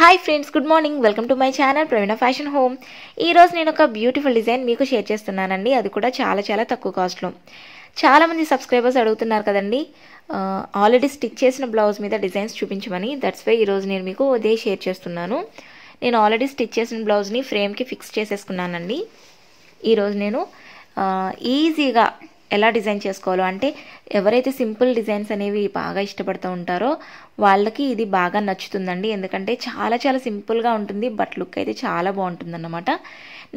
hi friends good morning welcome to my channel Praveena fashion home ఈరోజు నేను ఒక beautiful design మీకు షేర్ చేస్తున్నానండి అది కూడా చాలా చాలా తక్కువ కాస్ట్లో చాలామంది సబ్స్క్రైబర్స్ అడుగుతున్నారు కదండి ఆల్రెడీ స్టిచ్ చేసిన బ్లౌజ్ మీద డిజైన్స్ చూపించమని దట్స్ వై ఈరోజు నేను మీకు అదే షేర్ చేస్తున్నాను నేను ఆల్రెడీ స్టిచ్ చేసిన బ్లౌజ్ని ఫ్రేమ్కి ఫిక్స్ చేసేసుకున్నానండి ఈరోజు నేను ఈజీగా ఎలా డిజైన్ చేసుకోవాలో అంటే ఎవరైతే సింపుల్ డిజైన్స్ అనేవి బాగా ఇష్టపడుతూ ఉంటారో వాళ్ళకి ఇది బాగా నచ్చుతుందండి ఎందుకంటే చాలా చాలా సింపుల్గా ఉంటుంది బట్ లుక్ అయితే చాలా బాగుంటుందన్నమాట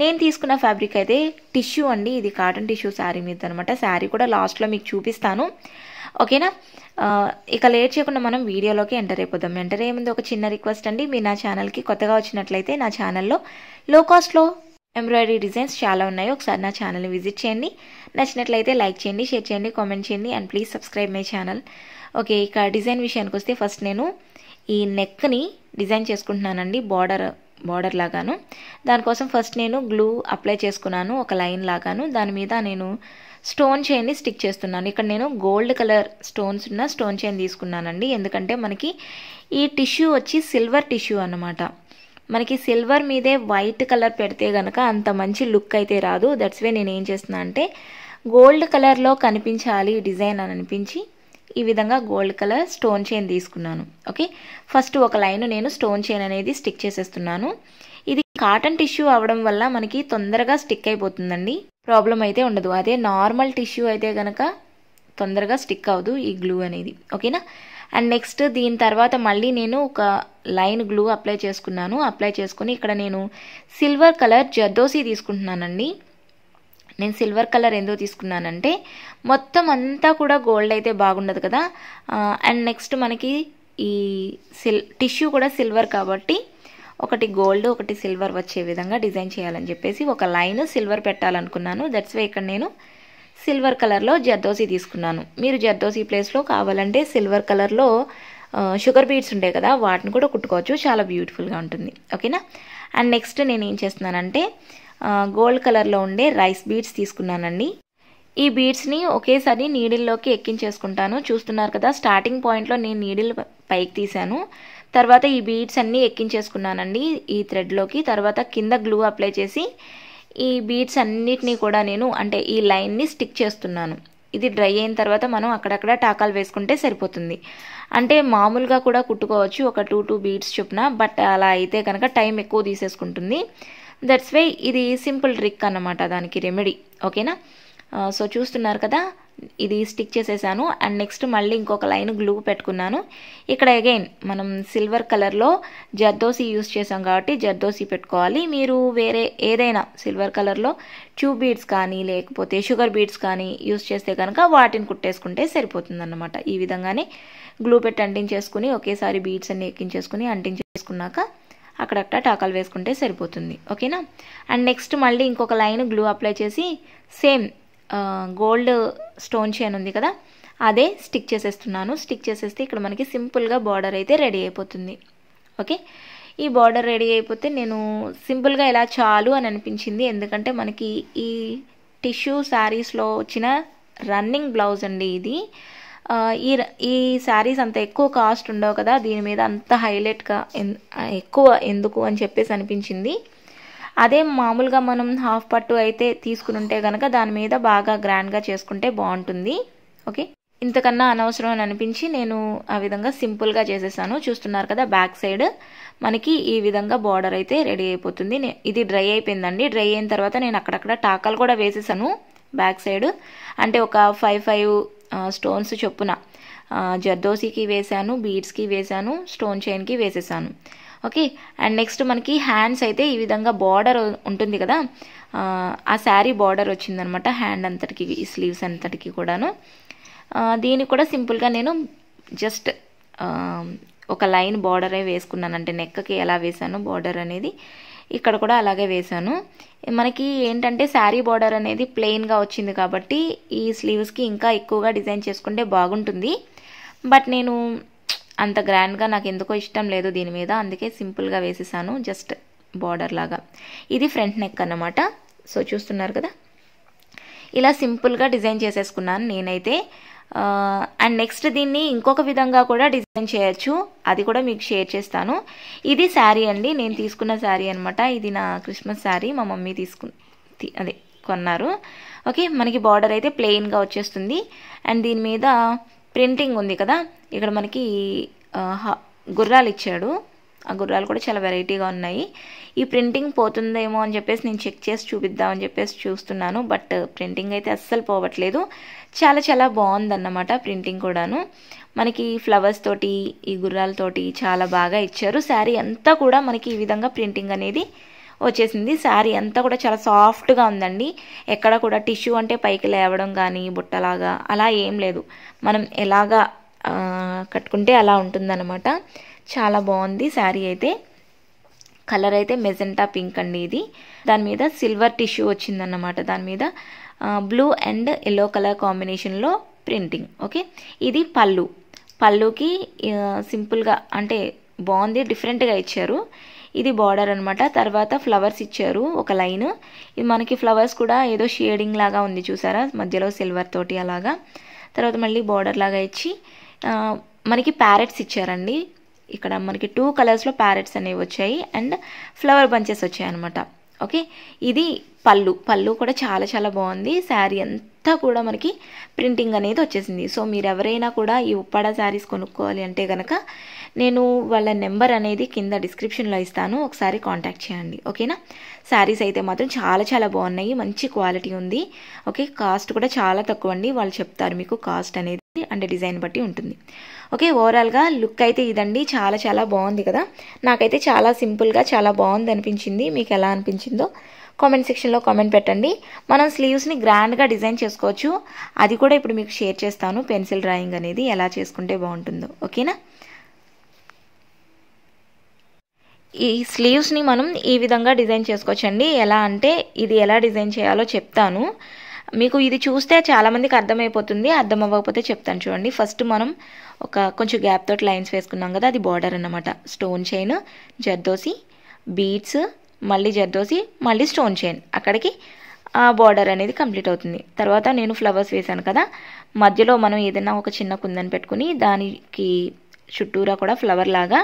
నేను తీసుకున్న ఫ్యాబ్రిక్ అయితే టిష్యూ అండి ఇది కాటన్ టిష్యూ శారీ మీద అనమాట శారీ కూడా లాస్ట్లో మీకు చూపిస్తాను ఓకేనా ఇక లేట్ చేయకుండా మనం వీడియోలోకి ఎంటర్ అయిపోదాం ఎంటర్ అయ్యే ఒక చిన్న రిక్వెస్ట్ అండి మీరు నా ఛానల్కి కొత్తగా వచ్చినట్లయితే నా ఛానల్లో లో కాస్ట్లో ఎంబ్రాయిడరీ డిజైన్స్ చాలా ఉన్నాయి ఒకసారి నా ఛానల్ని విజిట్ చేయండి నచ్చినట్లయితే లైక్ చేయండి షేర్ చేయండి కామెంట్ చేయండి and please subscribe my channel okay ఇక డిజైన్ విషయానికి వస్తే ఫస్ట్ నేను ఈ నెక్ని డిజైన్ చేసుకుంటున్నానండి బార్డర్ బార్డర్ లాగాను దానికోసం ఫస్ట్ నేను గ్లూ అప్లై చేసుకున్నాను ఒక లైన్ లాగాను దాని మీద నేను స్టోన్ చైన్ని స్టిక్ చేస్తున్నాను ఇక్కడ నేను గోల్డ్ కలర్ స్టోన్స్ ఉన్న స్టోన్ చైన్ తీసుకున్నానండి ఎందుకంటే మనకి ఈ టిష్యూ వచ్చి సిల్వర్ టిష్యూ అన్నమాట మనకి సిల్వర్ మీదే వైట్ కలర్ పెడితే కనుక అంత మంచి లుక్ అయితే రాదు దట్స్ వే నేను ఏం చేస్తున్నా అంటే గోల్డ్ కలర్లో కనిపించాలి డిజైన్ అని అనిపించి ఈ విధంగా గోల్డ్ కలర్ స్టోన్ చైన్ తీసుకున్నాను ఓకే ఫస్ట్ ఒక లైన్ నేను స్టోన్ చైన్ అనేది స్టిక్ చేసేస్తున్నాను ఇది కాటన్ టిష్యూ అవడం వల్ల మనకి తొందరగా స్టిక్ అయిపోతుందండి ప్రాబ్లం అయితే ఉండదు అదే నార్మల్ టిష్యూ అయితే కనుక తొందరగా స్టిక్ అవ్వదు ఈ గ్లూ అనేది ఓకేనా అండ్ నెక్స్ట్ దీని తర్వాత మళ్ళీ నేను ఒక లైన్ గ్లూ అప్లై చేసుకున్నాను అప్లై చేసుకుని ఇక్కడ నేను సిల్వర్ కలర్ జర్దోసి తీసుకుంటున్నానండి నేను సిల్వర్ కలర్ ఎందుకు తీసుకున్నానంటే మొత్తం అంతా కూడా గోల్డ్ అయితే బాగుండదు కదా అండ్ నెక్స్ట్ మనకి ఈ సిల్ టిష్యూ కూడా సిల్వర్ కాబట్టి ఒకటి గోల్డ్ ఒకటి సిల్వర్ వచ్చే విధంగా డిజైన్ చేయాలని చెప్పేసి ఒక లైన్ సిల్వర్ పెట్టాలనుకున్నాను దట్స్ వే ఇక్కడ నేను సిల్వర్ కలర్లో జర్దోసి తీసుకున్నాను మీరు జర్దోసి ప్లేస్లో కావాలంటే సిల్వర్ కలర్లో షుగర్ బీడ్స్ ఉంటాయి కదా వాటిని కూడా కుట్టుకోవచ్చు చాలా బ్యూటిఫుల్గా ఉంటుంది ఓకేనా అండ్ నెక్స్ట్ నేను ఏం చేస్తున్నానంటే గోల్డ్ కలర్లో ఉండే రైస్ బీట్స్ తీసుకున్నానండి ఈ బీట్స్ని ఒకేసారి నీడిల్లోకి ఎక్కించేసుకుంటాను చూస్తున్నారు కదా స్టార్టింగ్ పాయింట్లో నేను నీడిల్ పైకి తీశాను తర్వాత ఈ బీట్స్ అన్నీ ఎక్కించేసుకున్నానండి ఈ థ్రెడ్లోకి తర్వాత కింద గ్లూ అప్లై చేసి ఈ బీట్స్ అన్నిటినీ కూడా నేను అంటే ఈ లైన్ని స్టిక్ చేస్తున్నాను ఇది డ్రై అయిన తర్వాత మనం అక్కడక్కడ టాకాలు వేసుకుంటే సరిపోతుంది అంటే మామూలుగా కూడా కుట్టుకోవచ్చు ఒక టూ టూ బీట్స్ చొప్పున బట్ అలా అయితే కనుక టైం ఎక్కువ తీసేసుకుంటుంది దట్స్ వే ఇది సింపుల్ ట్రిక్ అన్నమాట దానికి రెమెడీ ఓకేనా సో చూస్తున్నారు కదా ఇది స్టిక్ చేసేసాను అండ్ నెక్స్ట్ మళ్ళీ ఇంకొక లైన్ గ్లూ పెట్టుకున్నాను ఇక్కడ అగైన్ మనం సిల్వర్ కలర్లో జర్దోసి యూస్ చేసాం కాబట్టి జర్దోసి పెట్టుకోవాలి మీరు వేరే ఏదైనా సిల్వర్ కలర్లో ట్యూబ్ బీడ్స్ కానీ లేకపోతే షుగర్ బీడ్స్ కానీ యూస్ చేస్తే కనుక వాటిని కుట్టేసుకుంటే సరిపోతుందన్నమాట ఈ విధంగానే గ్లూ పెట్టి అంటించేసుకుని ఒకేసారి బీడ్స్ అన్ని ఎక్కించేసుకుని అంటించేసుకున్నాక అక్కడక్కడ టాకాలు వేసుకుంటే సరిపోతుంది ఓకేనా అండ్ నెక్స్ట్ మళ్ళీ ఇంకొక లైన్ గ్లూ అప్లై చేసి సేమ్ గోల్డ్ స్టోన్ చైన్ ఉంది కదా అదే స్టిక్ చేసేస్తున్నాను స్టిక్ చేసేస్తే ఇక్కడ మనకి సింపుల్గా బార్డర్ అయితే రెడీ అయిపోతుంది ఓకే ఈ బార్డర్ రెడీ అయిపోతే నేను సింపుల్గా ఇలా చాలు అని అనిపించింది ఎందుకంటే మనకి ఈ టిష్యూ శారీస్లో వచ్చిన రన్నింగ్ బ్లౌజ్ అండి ఇది ఈ ఈ శారీస్ అంత ఎక్కువ కాస్ట్ ఉండవు కదా దీని మీద అంత హైలైట్గా ఎక్కువ ఎందుకు అని చెప్పేసి అనిపించింది అదే మామూలుగా మనం హాఫ్ పట్టు అయితే తీసుకుని ఉంటే కనుక దాని మీద బాగా గ్రాండ్గా చేసుకుంటే బాగుంటుంది ఓకే ఇంతకన్నా అనవసరం అని అనిపించి నేను ఆ విధంగా సింపుల్గా చేసేసాను చూస్తున్నారు కదా బ్యాక్ సైడ్ మనకి ఈ విధంగా బార్డర్ అయితే రెడీ అయిపోతుంది ఇది డ్రై అయిపోయిందండి డ్రై అయిన తర్వాత నేను అక్కడక్కడ టాకాలు కూడా వేసేసాను బ్యాక్ సైడ్ అంటే ఒక ఫైవ్ ఫైవ్ స్టోన్స్ చొప్పున జర్దోసీకి వేశాను బీడ్స్కి వేశాను స్టోన్ చైన్కి వేసేసాను ఓకే అండ్ నెక్స్ట్ మనకి హ్యాండ్స్ అయితే ఈ విధంగా బార్డర్ ఉంటుంది కదా ఆ శారీ బార్డర్ వచ్చిందనమాట హ్యాండ్ అంతటికి ఈ స్లీవ్స్ అంతటికి కూడాను దీనికి కూడా సింపుల్గా నేను జస్ట్ ఒక లైన్ బార్డరే వేసుకున్నాను అంటే నెక్కకి ఎలా వేసాను బార్డర్ అనేది ఇక్కడ కూడా అలాగే వేశాను మనకి ఏంటంటే శారీ బార్డర్ అనేది ప్లెయిన్గా వచ్చింది కాబట్టి ఈ స్లీవ్స్కి ఇంకా ఎక్కువగా డిజైన్ చేసుకుంటే బాగుంటుంది బట్ నేను అంత గ్రాండ్గా నాకు ఎందుకో ఇష్టం లేదు దీని మీద అందుకే సింపుల్గా వేసేసాను జస్ట్ బార్డర్ లాగా ఇది ఫ్రంట్ నెక్ అన్నమాట సో చూస్తున్నారు కదా ఇలా సింపుల్గా డిజైన్ చేసేసుకున్నాను నేనైతే అండ్ నెక్స్ట్ దీన్ని ఇంకొక విధంగా కూడా డిజైన్ చేయొచ్చు అది కూడా మీకు షేర్ చేస్తాను ఇది శారీ అండి నేను తీసుకున్న శారీ అనమాట ఇది నా క్రిస్మస్ శారీ మా మమ్మీ తీసుకు అదే కొన్నారు ఓకే మనకి బార్డర్ అయితే ప్లెయిన్గా వచ్చేస్తుంది అండ్ దీని మీద ప్రింటింగ్ ఉంది కదా ఇక్కడ మనకి గుర్రాలు ఇచ్చాడు ఆ గుర్రాలు కూడా చాలా వెరైటీగా ఉన్నాయి ఈ ప్రింటింగ్ పోతుందేమో అని చెప్పేసి నేను చెక్ చేసి చూపిద్దామని చెప్పేసి చూస్తున్నాను బట్ ప్రింటింగ్ అయితే అస్సలు పోవట్లేదు చాలా చాలా బాగుందన్నమాట ప్రింటింగ్ కూడాను మనకి ఫ్లవర్స్ తోటి ఈ గుర్రాలతోటి చాలా బాగా ఇచ్చారు శారీ అంతా కూడా మనకి ఈ విధంగా ప్రింటింగ్ అనేది వచ్చేసింది శారీ అంతా కూడా చాలా సాఫ్ట్గా ఉందండి ఎక్కడ కూడా టిష్యూ అంటే పైకి లేవడం కానీ బుట్టలాగా అలా ఏం లేదు మనం ఎలాగా కట్టుకుంటే అలా ఉంటుందన్నమాట చాలా బాగుంది శారీ అయితే కలర్ అయితే మెజెంటా పింక్ అండి ఇది దాని మీద సిల్వర్ టిష్యూ వచ్చిందన్నమాట దాని మీద బ్లూ అండ్ ఎల్లో కలర్ కాంబినేషన్లో ప్రింటింగ్ ఓకే ఇది పళ్ళు పళ్ళుకి సింపుల్గా అంటే బాగుంది డిఫరెంట్గా ఇచ్చారు ఇది బార్డర్ అనమాట తర్వాత ఫ్లవర్స్ ఇచ్చారు ఒక లైన్ ఇది మనకి ఫ్లవర్స్ కూడా ఏదో షేడింగ్ లాగా ఉంది చూసారా మధ్యలో సిల్వర్ తోటి అలాగా తర్వాత మళ్ళీ బార్డర్ లాగా ఇచ్చి మనకి ప్యారెట్స్ ఇచ్చారండి ఇక్కడ మనకి టూ కలర్స్లో ప్యారెట్స్ అనేవి వచ్చాయి అండ్ ఫ్లవర్ బంచెస్ వచ్చాయి అనమాట ఓకే ఇది పళ్ళు పళ్ళు కూడా చాలా చాలా బాగుంది శారీ అంతా కూడా మనకి ప్రింటింగ్ అనేది వచ్చేసింది సో మీరు ఎవరైనా కూడా ఈ ఉప్పాడ శారీస్ కొనుక్కోవాలి అంటే కనుక నేను వాళ్ళ నెంబర్ అనేది కింద డిస్క్రిప్షన్లో ఇస్తాను ఒకసారి కాంటాక్ట్ చేయండి ఓకేనా శారీస్ అయితే మాత్రం చాలా చాలా బాగున్నాయి మంచి క్వాలిటీ ఉంది ఓకే కాస్ట్ కూడా చాలా తక్కువ అండి వాళ్ళు చెప్తారు మీకు కాస్ట్ అనేది అంటే డిజైన్ బట్టి ఉంటుంది ఓకే ఓవరాల్గా లుక్ అయితే ఇదండి చాలా చాలా బాగుంది కదా నాకైతే చాలా సింపుల్గా చాలా బాగుంది అనిపించింది మీకు ఎలా అనిపించిందో కామెంట్ సెక్షన్లో కామెంట్ పెట్టండి మనం స్లీవ్స్ని గ్రాండ్గా డిజైన్ చేసుకోవచ్చు అది కూడా ఇప్పుడు మీకు షేర్ చేస్తాను పెన్సిల్ డ్రాయింగ్ అనేది ఎలా చేసుకుంటే బాగుంటుందో ఓకేనా ఈ స్లీవ్స్ని మనం ఈ విధంగా డిజైన్ చేసుకోవచ్చండి ఎలా అంటే ఇది ఎలా డిజైన్ చేయాలో చెప్తాను మీకు ఇది చూస్తే చాలామందికి అర్థమైపోతుంది అర్థం అవ్వకపోతే చెప్తాను చూడండి ఫస్ట్ మనం ఒక కొంచెం గ్యాప్ తోటి లైన్స్ వేసుకున్నాం కదా అది బార్డర్ అనమాట స్టోన్ చైన్ జర్దోసి బీట్స్ మళ్ళీ జర్దోసి మళ్ళీ స్టోన్ చైన్ అక్కడికి బార్డర్ అనేది కంప్లీట్ అవుతుంది తర్వాత నేను ఫ్లవర్స్ వేశాను కదా మధ్యలో మనం ఏదైనా ఒక చిన్న కుందని పెట్టుకుని దానికి చుట్టూరా కూడా ఫ్లవర్ లాగా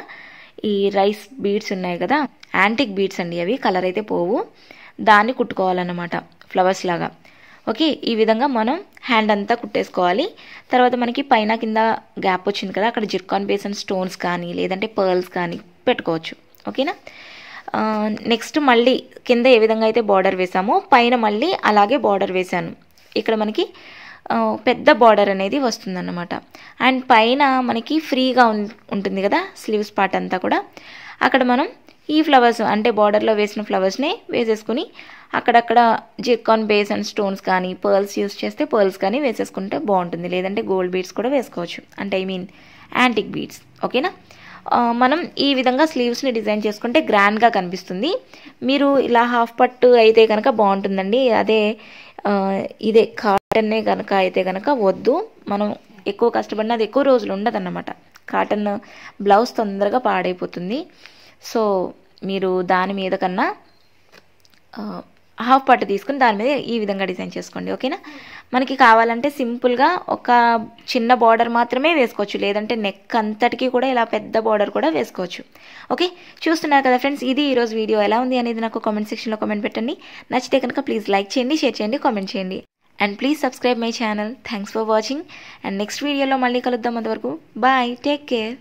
ఈ రైస్ బీడ్స్ ఉన్నాయి కదా యాంటిక్ బీడ్స్ అండి అవి కలర్ అయితే పోవు దాన్ని కుట్టుకోవాలన్నమాట ఫ్లవర్స్ లాగా ఓకే ఈ విధంగా మనం హ్యాండ్ అంతా కుట్టేసుకోవాలి తర్వాత మనకి పైన కింద గ్యాప్ వచ్చింది కదా అక్కడ జిర్కాన్ బేసన్ స్టోన్స్ కానీ లేదంటే పర్ల్స్ కానీ పెట్టుకోవచ్చు ఓకేనా నెక్స్ట్ మళ్ళీ కింద ఏ విధంగా అయితే బార్డర్ వేసామో పైన మళ్ళీ అలాగే బార్డర్ వేశాను ఇక్కడ మనకి పెద్ద బార్డర్ అనేది వస్తుందన్నమాట అండ్ పైన మనకి ఫ్రీగా ఉంటుంది కదా స్లీవ్స్ పార్ట్ అంతా కూడా అక్కడ మనం ఈ ఫ్లవర్స్ అంటే బార్డర్లో వేసిన ఫ్లవర్స్నే వేసేసుకుని అక్కడక్కడ జికాన్ బేస్ అండ్ స్టోన్స్ కానీ పర్ల్స్ యూస్ చేస్తే పర్ల్స్ కానీ వేసేసుకుంటే బాగుంటుంది లేదంటే గోల్డ్ బీడ్స్ కూడా వేసుకోవచ్చు అంటే ఐ మీన్ యాంటిక్ బీడ్స్ ఓకేనా మనం ఈ విధంగా స్లీవ్స్ని డిజైన్ చేసుకుంటే గ్రాండ్గా కనిపిస్తుంది మీరు ఇలా హాఫ్ పట్టు అయితే కనుక బాగుంటుందండి అదే ఇదే కాటన్నే కనుక అయితే కనుక వద్దు మనం ఎక్కువ కష్టపడినా అది ఎక్కువ రోజులు ఉండదన్నమాట కాటన్ బ్లౌజ్ తొందరగా పాడైపోతుంది సో మీరు దాని మీద కన్నా హాఫ్ పట్టు తీసుకుని దాని మీద ఈ విధంగా డిజైన్ చేసుకోండి ఓకేనా మనకి కావాలంటే సింపుల్గా ఒక చిన్న బార్డర్ మాత్రమే వేసుకోవచ్చు లేదంటే నెక్ అంతటికి కూడా ఇలా పెద్ద బార్డర్ కూడా వేసుకోవచ్చు ఓకే చూస్తున్నారు కదా ఫ్రెండ్స్ ఇది ఈరోజు వీడియో ఎలా ఉంది అనేది నాకు కామెంట్ సెక్షన్లో కామెంట్ పెట్టండి నచ్చితే కనుక ప్లీజ్ లైక్ చేయండి షేర్ చేయండి కామెంట్ చేయండి and please subscribe my channel thanks for watching and next వీడియోలో మళ్ళీ కలుద్దాం అంతవరకు బాయ్ టేక్ కేర్